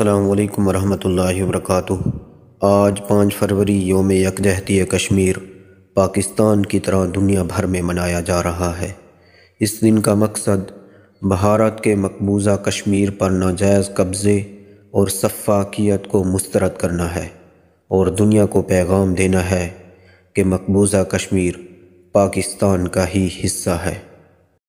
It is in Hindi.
अल्लाम वरहि वर्क आज पाँच फरवरी योम यकजहती कश्मीर पाकिस्तान की तरह दुनिया भर में मनाया जा रहा है इस दिन का मकसद भारत के मकबूजा कश्मीर पर नाजायज़ कब्ज़े और सफ़ाकियत को मुस्तरद करना है और दुनिया को पैगाम देना है कि मकबूजा कश्मीर पाकिस्तान का ही हिस्सा है